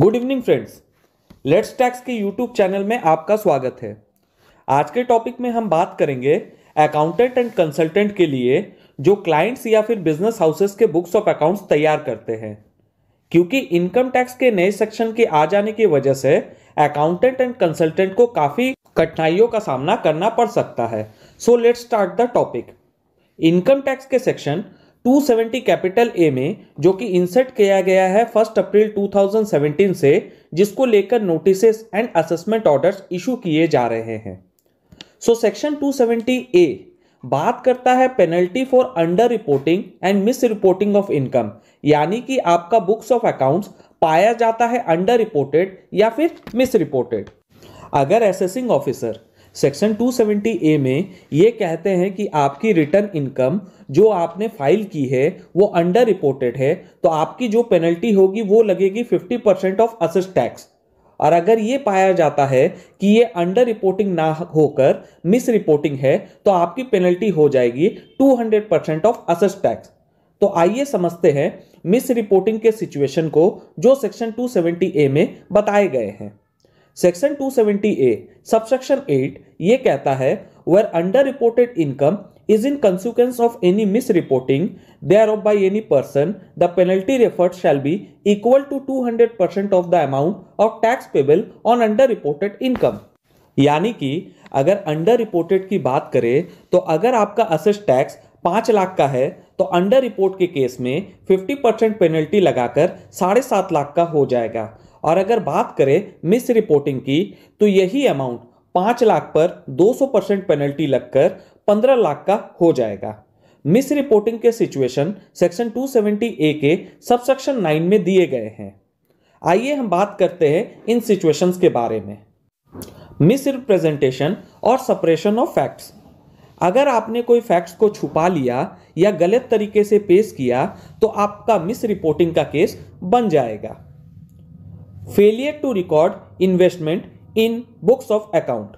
good evening friends let's tax के YouTube channel में आपका स्वागत है आज के टॉपिक में हम बात करेंगे अकाउंटेंट एंड कंसल्टेंट के लिए जो क्लाइंट्स या फिर बिजनेस हाउसेस के बुक्स ऑफ अकाउंट्स तैयार करते हैं क्योंकि इनकम टैक्स के नए सेक्शन के आ जाने की वजह से अकाउंटेंट एंड कंसल्टेंट को काफ़ी कठिनाइयों का सामना करना पड़ सकता है so let's start the topic income tax के सेक्शन 270 कैपिटल ए में जो कि इंसर्ट किया गया है फर्स्ट अप्रैल 2017 से जिसको लेकर notices and assessment orders issue किए जा रहे हैं सो सेक्शन 270 ए बात करता है penalty for under reporting and misreporting of income यानी कि आपका बुक्स ऑफ अकाउंट्स पाया जाता है अंडर रिपोर्टेड या फिर मिस रिपोर्टेड अगर एसेसिंग ऑफिसर सेक्शन 270 ए में ये कहते हैं कि आपकी रिटर्न इनकम जो आपने फाइल की है वो अंडर रिपोर्टेड है तो आपकी जो पेनल्टी होगी वो लगेगी 50 परसेंट ऑफ असिस्ट टैक्स और अगर ये पाया जाता है कि ये अंडर रिपोर्टिंग ना होकर मिस रिपोर्टिंग है तो आपकी पेनल्टी हो जाएगी 200 परसेंट ऑफ असिस्ट टैक्स तो आइए समझते हैं मिस रिपोर्टिंग के सिचुएशन को जो सेक्शन 270 ए में बताए गए हैं section two seventy A subsection 8 ये कहता है where under reported income is in consequence of any misreporting thereof by any person the penalty referred shall be equal to two hundred percent of the amount of tax payable on under reported income यानी कि अगर under reported की बात करें तो अगर आपका assess tax पांच लाख का है तो अंडर रिपोर्ट के केस में फिफ्टी परसेंट पेनल्टी लगाकर साढ़े सात लाख का हो जाएगा और अगर बात करें मिस रिपोर्टिंग की तो यही अमाउंट पाँच लाख पर 200 परसेंट पेनल्टी लगकर 15 लाख का हो जाएगा मिस रिपोर्टिंग के सिचुएशन सेक्शन 270 ए के सबसेक्शन नाइन 9 में दिए गए हैं आइए हम बात करते हैं इन सिचुएशंस के बारे में मिस रिप्रेजेंटेशन और सपरेशन ऑफ फैक्ट्स अगर आपने कोई फैक्ट्स को छुपा लिया या गलत तरीके से पेश किया तो आपका मिस रिपोर्टिंग का केस बन जाएगा failure to record investment in books of account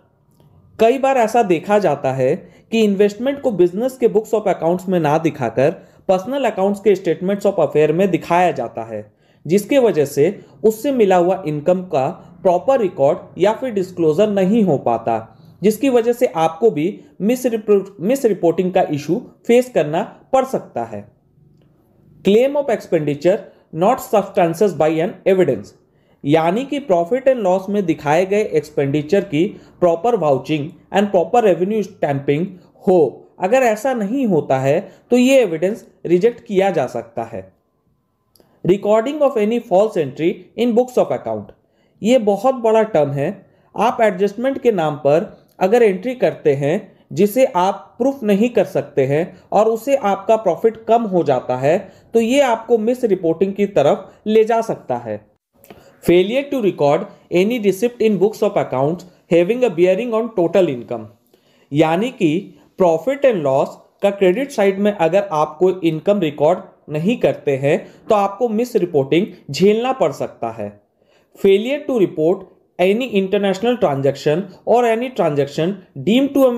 कई बार ऐसा देखा जाता है कि इन्वेस्टमेंट को बिजनेस के बुक्स ऑफ अकाउंट्स में ना दिखाकर पर्सनल अकाउंट्स के स्टेटमेंट्स ऑफ अफेयर में दिखाया जाता है जिसके वजह से उससे मिला हुआ इनकम का प्रॉपर रिकॉर्ड या फिर डिस्क्लोजर नहीं हो पाता जिसकी वजह से आपको भी मिस मिस रिपोर्टिंग का इशू फेस करना पड़ सकता है claim of expenditure not substances by an evidence यानी कि प्रॉफिट एंड लॉस में दिखाए गए एक्सपेंडिचर की proper vouching and proper revenue stamping हो अगर ऐसा नहीं होता है तो ये एविडेंस रिजेक्ट किया जा सकता है recording of any false entry in books of account ये बहुत बड़ा टर्म है आप एडजस्टमेंट के नाम पर अगर एंट्री करते हैं जिसे आप प्रूफ नहीं कर सकते हैं और उसे आपका प्रॉफिट कम हो जाता है तो ये आपको मिस रिपोर्टिंग की तरफ ले जा सकता है failure to record any receipt in books of accounts having a bearing on total income यानी कि प्रॉफिट एंड लॉस का क्रेडिट साइड में अगर आप कोई इनकम रिकॉर्ड नहीं करते हैं तो आपको मिस रिपोर्टिंग झेलना पड़ सकता है failure to report any international transaction or any transaction deem to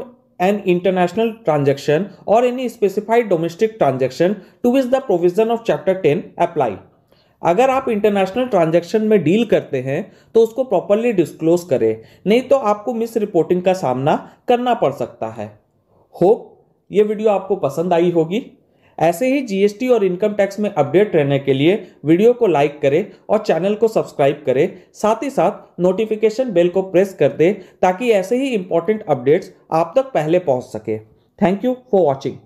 an international transaction or any specified domestic transaction to which the provision of chapter ten apply अगर आप इंटरनेशनल ट्रांजैक्शन में deal करते हैं तो उसको प्रॉपरली डिस्क्लोज करें नहीं तो आपको मिस रिपोर्टिंग का सामना करना पड़ सकता है होप ये वीडियो आपको पसंद आई होगी ऐसे ही जीएसटी और इनकम टैक्स में अपडेट रहने के लिए वीडियो को लाइक करें और चैनल को सब्सक्राइब करें साथ ही साथ नोटिफिकेशन बेल को प्रेस कर दें ताकि ऐसे ही इंपॉर्टेंट अपडेट्स आप तक पहले पहुंच सके थैंक यू फॉर वॉचिंग